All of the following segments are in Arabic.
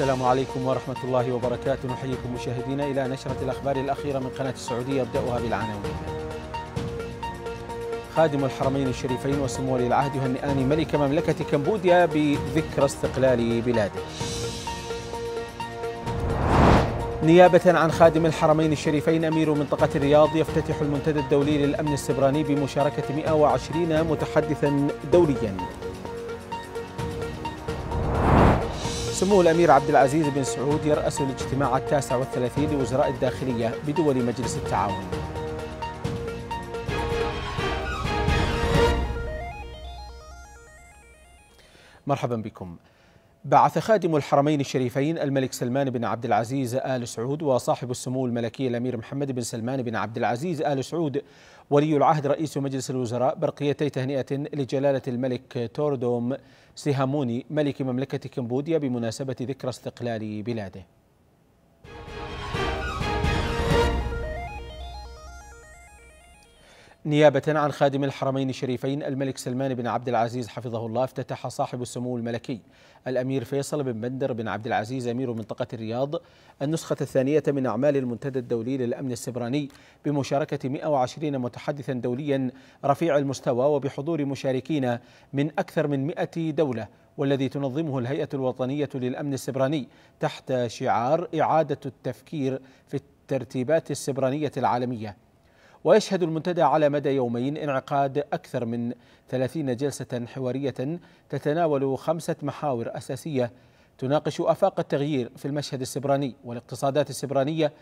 السلام عليكم ورحمة الله وبركاته نحييكم مشاهدينا إلى نشرة الأخبار الأخيرة من قناة السعودية أبدأها بالعناوين خادم الحرمين الشريفين وسمو ولي العهد يهنئان ملك مملكة كمبوديا بذكرى استقلال بلاده نيابة عن خادم الحرمين الشريفين أمير منطقة الرياض يفتتح المنتدى الدولي للأمن السبراني بمشاركة 120 متحدثا دوليا سمو الأمير عبد العزيز بن سعود يرأس الاجتماع التاسع والثلاثين لوزراء الداخلية بدول مجلس التعاون مرحبا بكم بعث خادم الحرمين الشريفين الملك سلمان بن عبد العزيز آل سعود وصاحب السمو الملكي الأمير محمد بن سلمان بن عبد العزيز آل سعود ولي العهد رئيس مجلس الوزراء برقيتي تهنئة لجلالة الملك توردوم سيهاموني ملك مملكة كمبوديا بمناسبة ذكرى استقلال بلاده نيابة عن خادم الحرمين الشريفين الملك سلمان بن عبد العزيز حفظه الله افتتح صاحب السمو الملكي الأمير فيصل بن بندر بن عبد العزيز أمير منطقة الرياض النسخة الثانية من أعمال المنتدى الدولي للأمن السبراني بمشاركة 120 متحدثا دوليا رفيع المستوى وبحضور مشاركين من أكثر من 100 دولة والذي تنظمه الهيئة الوطنية للأمن السبراني تحت شعار إعادة التفكير في الترتيبات السبرانية العالمية ويشهد المنتدى على مدى يومين انعقاد أكثر من 30 جلسة حوارية تتناول خمسة محاور أساسية تناقش آفاق التغيير في المشهد السبراني والاقتصادات السبرانية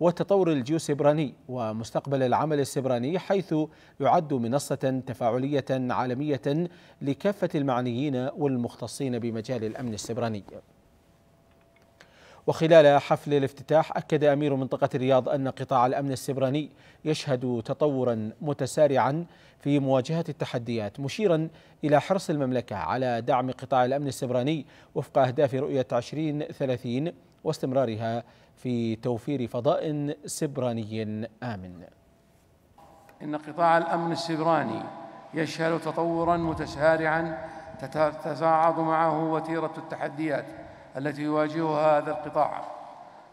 والتطور الجيوسبراني ومستقبل العمل السبراني حيث يعد منصة تفاعلية عالمية لكافة المعنيين والمختصين بمجال الأمن السبراني وخلال حفل الافتتاح أكد أمير منطقة الرياض أن قطاع الأمن السبراني يشهد تطورا متسارعا في مواجهة التحديات مشيرا إلى حرص المملكة على دعم قطاع الأمن السبراني وفق أهداف رؤية 2030 واستمرارها في توفير فضاء سبراني آمن إن قطاع الأمن السبراني يشهد تطورا متسارعا تتصاعد معه وتيرة التحديات التي يواجهها هذا القطاع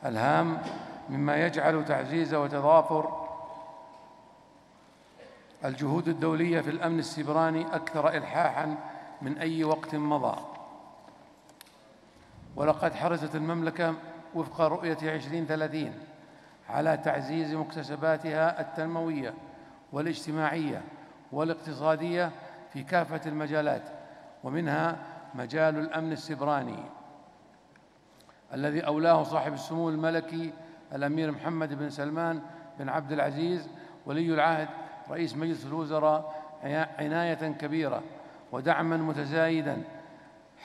الهام مما يجعل تعزيز وتضافر الجهود الدولية في الأمن السبراني أكثر إلحاحاً من أي وقت مضى ولقد حرصت المملكة وفق رؤية عشرين ثلاثين على تعزيز مكتسباتها التنموية والاجتماعية والاقتصادية في كافة المجالات ومنها مجال الأمن السبراني الذي أولاه صاحب السمو الملكي الأمير محمد بن سلمان بن عبد العزيز ولي العهد رئيس مجلس الوزراء عناية كبيرة ودعما متزايدا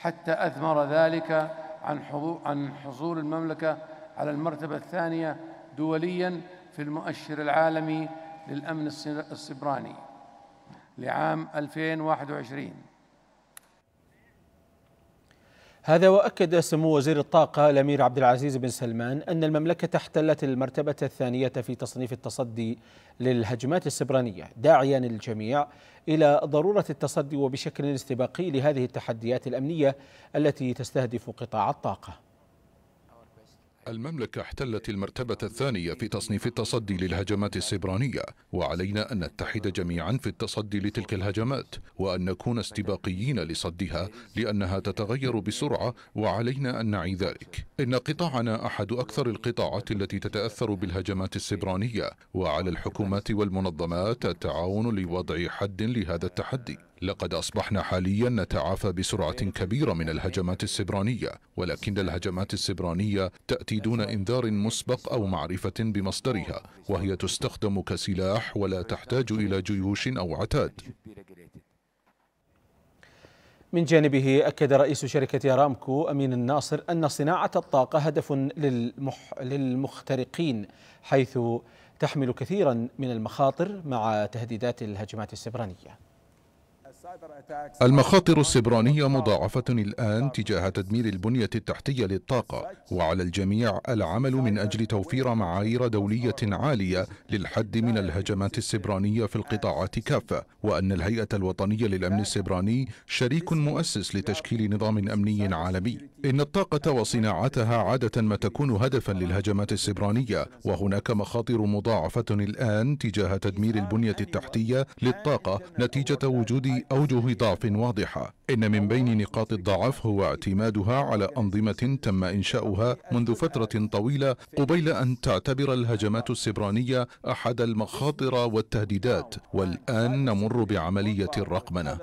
حتى أثمر ذلك عن عن حصول المملكة على المرتبة الثانية دوليا في المؤشر العالمي للأمن السبراني لعام 2021 هذا وأكد سمو وزير الطاقة الأمير عبد العزيز بن سلمان أن المملكة احتلت المرتبة الثانية في تصنيف التصدي للهجمات السبرانية داعيا الجميع إلى ضرورة التصدي وبشكل استباقي لهذه التحديات الأمنية التي تستهدف قطاع الطاقة المملكة احتلت المرتبة الثانية في تصنيف التصدي للهجمات السبرانية وعلينا أن نتحد جميعا في التصدي لتلك الهجمات وأن نكون استباقيين لصدها لأنها تتغير بسرعة وعلينا أن نعي ذلك إن قطاعنا أحد أكثر القطاعات التي تتأثر بالهجمات السبرانية وعلى الحكومات والمنظمات التعاون لوضع حد لهذا التحدي لقد أصبحنا حاليا نتعافى بسرعة كبيرة من الهجمات السبرانية ولكن الهجمات السبرانية تأتي دون إنذار مسبق أو معرفة بمصدرها وهي تستخدم كسلاح ولا تحتاج إلى جيوش أو عتاد من جانبه أكد رئيس شركة أرامكو أمين الناصر أن صناعة الطاقة هدف للمح... للمخترقين حيث تحمل كثيرا من المخاطر مع تهديدات الهجمات السبرانيه المخاطر السبرانية مضاعفة الآن تجاه تدمير البنية التحتية للطاقة وعلى الجميع العمل من أجل توفير معايير دولية عالية للحد من الهجمات السبرانية في القطاعات كافة وأن الهيئة الوطنية للأمن السبراني شريك مؤسس لتشكيل نظام أمني عالمي إن الطاقة وصناعتها عادة ما تكون هدفا للهجمات السبرانية وهناك مخاطر مضاعفة الآن تجاه تدمير البنية التحتية للطاقة نتيجة وجود أو وجوه ضعف واضحة إن من بين نقاط الضعف هو اعتمادها على أنظمة تم إنشاؤها منذ فترة طويلة قبيل أن تعتبر الهجمات السبرانية أحد المخاطر والتهديدات والآن نمر بعملية الرقمنة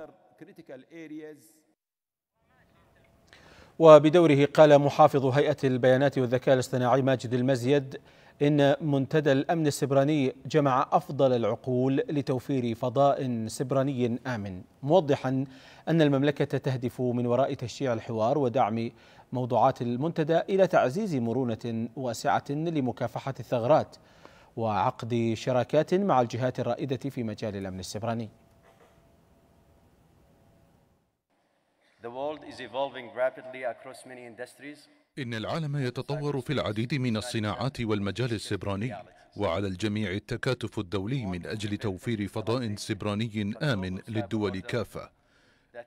وبدوره قال محافظ هيئة البيانات والذكاء الاصطناعي ماجد المزيد إن منتدى الأمن السبراني جمع أفضل العقول لتوفير فضاء سبراني آمن موضحا أن المملكة تهدف من وراء تشجيع الحوار ودعم موضوعات المنتدى إلى تعزيز مرونة واسعة لمكافحة الثغرات وعقد شراكات مع الجهات الرائدة في مجال الأمن السبراني إن العالم يتطور في العديد من الصناعات والمجال السبراني وعلى الجميع التكاتف الدولي من أجل توفير فضاء سبراني آمن للدول كافة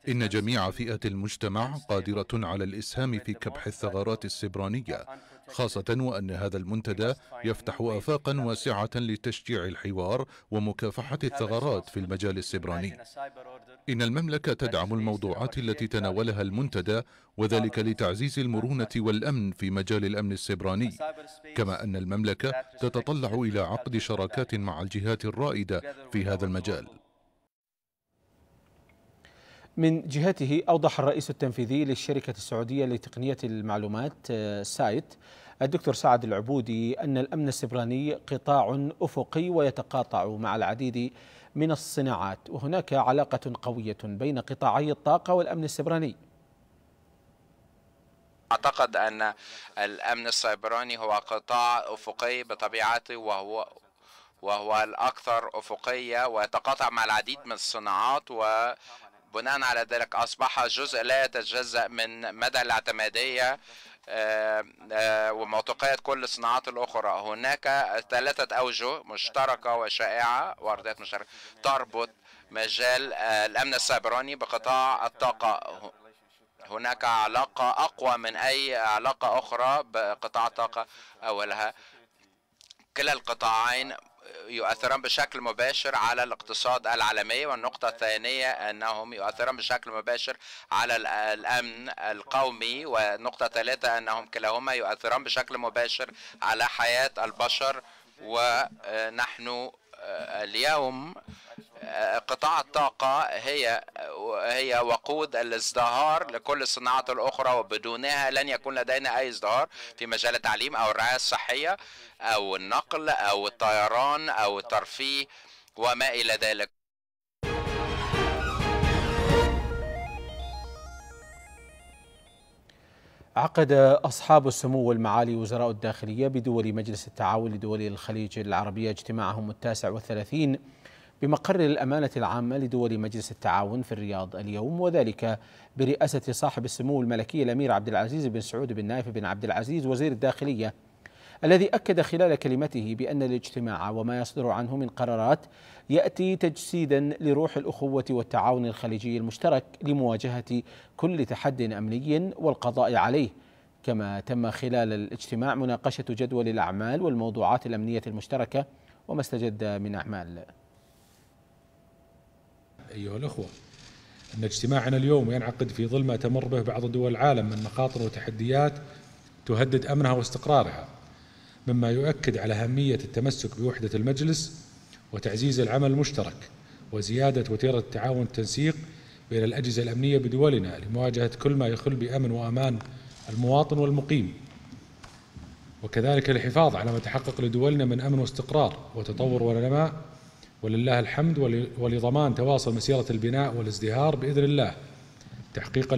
إن جميع فئات المجتمع قادرة على الإسهام في كبح الثغرات السبرانية خاصة وأن هذا المنتدى يفتح آفاقا واسعة لتشجيع الحوار ومكافحة الثغرات في المجال السبراني إن المملكة تدعم الموضوعات التي تناولها المنتدى وذلك لتعزيز المرونة والأمن في مجال الأمن السبراني كما أن المملكة تتطلع إلى عقد شراكات مع الجهات الرائدة في هذا المجال من جهته أوضح الرئيس التنفيذي للشركة السعودية لتقنية المعلومات آه، سايت الدكتور سعد العبودي أن الأمن السبراني قطاع أفقي ويتقاطع مع العديد من الصناعات وهناك علاقة قوية بين قطاعي الطاقة والأمن السبراني أعتقد أن الأمن السبراني هو قطاع أفقي بطبيعته وهو وهو الأكثر أفقية ويتقاطع مع العديد من الصناعات و بناء على ذلك أصبح جزء لا يتجزأ من مدى الاعتمادية آه، آه، وموثوقية كل الصناعات الأخرى هناك ثلاثة أوجه مشتركة وشائعة وأرضيات مشتركة تربط مجال آه، الأمن السيبراني بقطاع الطاقة هناك علاقة أقوى من أي علاقة أخرى بقطاع الطاقة أولها كلا القطاعين يؤثران بشكل مباشر على الاقتصاد العالمي والنقطة الثانية أنهم يؤثران بشكل مباشر على الأمن القومي والنقطة الثالثة أنهم كلاهما يؤثران بشكل مباشر على حياة البشر ونحن آه، اليوم آه، قطاع الطاقة هي هي وقود الازدهار لكل الصناعات الأخرى وبدونها لن يكون لدينا أي ازدهار في مجال التعليم أو الرعاية الصحية أو النقل أو الطيران أو الترفيه وما إلى ذلك عقد أصحاب السمو والمعالي وزراء الداخلية بدول مجلس التعاون لدول الخليج العربية اجتماعهم التاسع والثلاثين بمقر الأمانة العامة لدول مجلس التعاون في الرياض اليوم وذلك برئاسة صاحب السمو الملكي الأمير عبد العزيز بن سعود بن نايف بن عبد العزيز وزير الداخلية الذي أكد خلال كلمته بأن الاجتماع وما يصدر عنه من قرارات يأتي تجسيدا لروح الأخوة والتعاون الخليجي المشترك لمواجهة كل تحد أمني والقضاء عليه كما تم خلال الاجتماع مناقشة جدول الأعمال والموضوعات الأمنية المشتركة وما استجد من أعمال أيها الأخوة أن اجتماعنا اليوم ينعقد في ظل ما تمر به بعض دول العالم من مخاطر وتحديات تهدد أمنها واستقرارها مما يؤكد على أهمية التمسك بوحدة المجلس وتعزيز العمل المشترك وزيادة وتيرة التعاون التنسيق بين الأجهزة الأمنية بدولنا لمواجهة كل ما يخل بأمن وأمان المواطن والمقيم وكذلك الحفاظ على ما تحقق لدولنا من أمن واستقرار وتطور ونماء ولله الحمد ولضمان تواصل مسيرة البناء والازدهار بإذن الله تحقيقا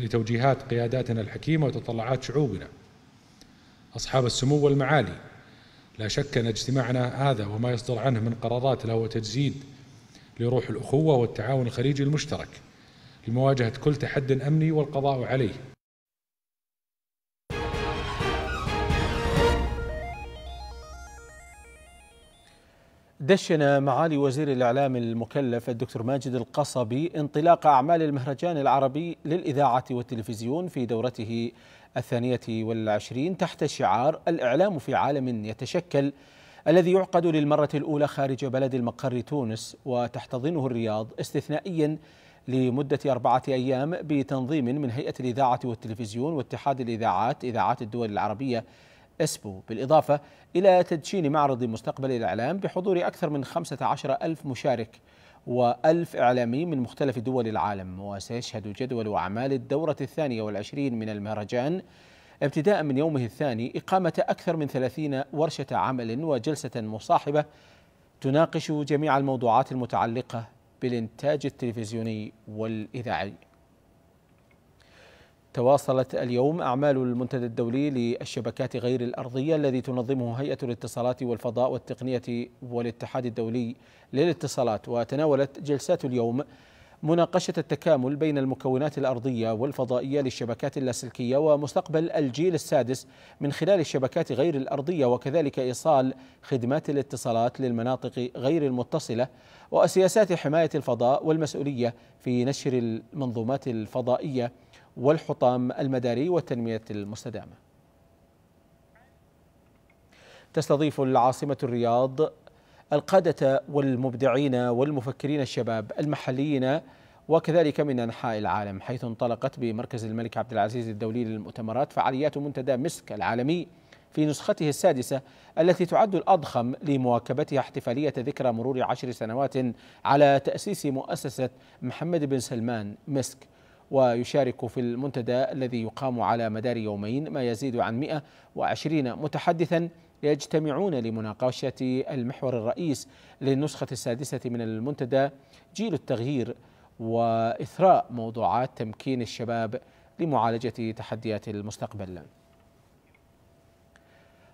لتوجيهات قياداتنا الحكيمة وتطلعات شعوبنا أصحاب السمو والمعالي لا شك أن اجتماعنا هذا وما يصدر عنه من قرارات له تجسيد لروح الأخوة والتعاون الخليجي المشترك لمواجهة كل تحد أمني والقضاء عليه دشن معالي وزير الإعلام المكلف الدكتور ماجد القصبي انطلاق أعمال المهرجان العربي للإذاعة والتلفزيون في دورته الثانية والعشرين تحت شعار الإعلام في عالم يتشكل الذي يعقد للمرة الأولى خارج بلد المقر تونس وتحتضنه الرياض استثنائيا لمدة أربعة أيام بتنظيم من هيئة الإذاعة والتلفزيون واتحاد الإذاعات إذاعات الدول العربية إسبو بالإضافة إلى تدشين معرض مستقبل الإعلام بحضور أكثر من 15 ألف مشارك وألف إعلامي من مختلف دول العالم وسيشهد جدول أعمال الدورة الثانية والعشرين من المهرجان ابتداء من يومه الثاني إقامة أكثر من ثلاثين ورشة عمل وجلسة مصاحبة تناقش جميع الموضوعات المتعلقة بالإنتاج التلفزيوني والإذاعي تواصلت اليوم أعمال المنتدى الدولي للشبكات غير الأرضية الذي تنظمه هيئة الاتصالات والفضاء والتقنية والاتحاد الدولي للاتصالات وتناولت جلسات اليوم مناقشة التكامل بين المكونات الأرضية والفضائية للشبكات اللاسلكية ومستقبل الجيل السادس من خلال الشبكات غير الأرضية وكذلك إيصال خدمات الاتصالات للمناطق غير المتصلة وسياسات حماية الفضاء والمسؤولية في نشر المنظومات الفضائية والحطام المداري والتنمية المستدامة تستضيف العاصمة الرياض القادة والمبدعين والمفكرين الشباب المحليين وكذلك من أنحاء العالم حيث انطلقت بمركز الملك عبد العزيز الدولي للمؤتمرات فعاليات منتدى مسك العالمي في نسخته السادسة التي تعد الأضخم لمواكبتها احتفالية ذكرى مرور عشر سنوات على تأسيس مؤسسة محمد بن سلمان مسك ويشارك في المنتدى الذي يقام على مدار يومين ما يزيد عن 120 متحدثا يجتمعون لمناقشة المحور الرئيس للنسخة السادسة من المنتدى جيل التغيير وإثراء موضوعات تمكين الشباب لمعالجة تحديات المستقبل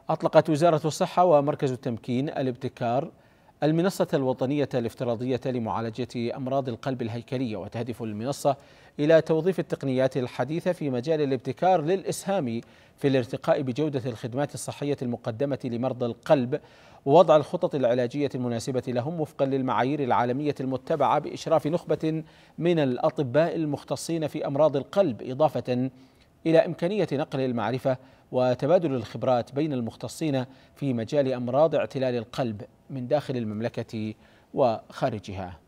أطلقت وزارة الصحة ومركز التمكين الابتكار المنصة الوطنية الافتراضية لمعالجة أمراض القلب الهيكلية وتهدف المنصة إلى توظيف التقنيات الحديثة في مجال الابتكار للإسهام في الارتقاء بجودة الخدمات الصحية المقدمة لمرضى القلب ووضع الخطط العلاجية المناسبة لهم وفقا للمعايير العالمية المتبعة بإشراف نخبة من الأطباء المختصين في أمراض القلب إضافة إلى إمكانية نقل المعرفة وتبادل الخبرات بين المختصين في مجال أمراض اعتلال القلب من داخل المملكة وخارجها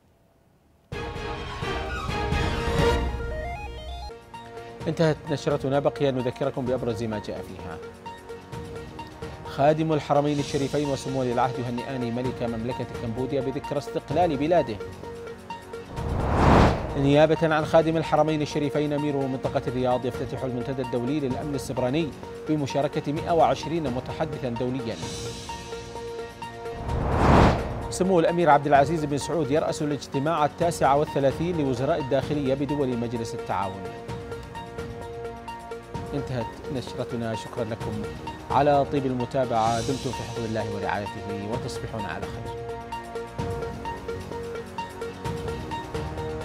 انتهت نشرتنا بقي أن نذكركم بأبرز ما جاء فيها خادم الحرمين الشريفين وسمو ولي العهد يهنئان ملك مملكة كمبوديا بذكرى استقلال بلاده نيابة عن خادم الحرمين الشريفين أمير منطقة الرياض يفتتح المنتدى الدولي للأمن السبراني بمشاركة 120 متحدثا دوليا سمو الأمير عبد العزيز بن سعود يرأس الاجتماع التاسع والثلاثين لوزراء الداخلية بدول مجلس التعاون انتهت نشرتنا شكرا لكم على طيب المتابعة دمتم في حفظ الله ورعايته وتصبحون على خير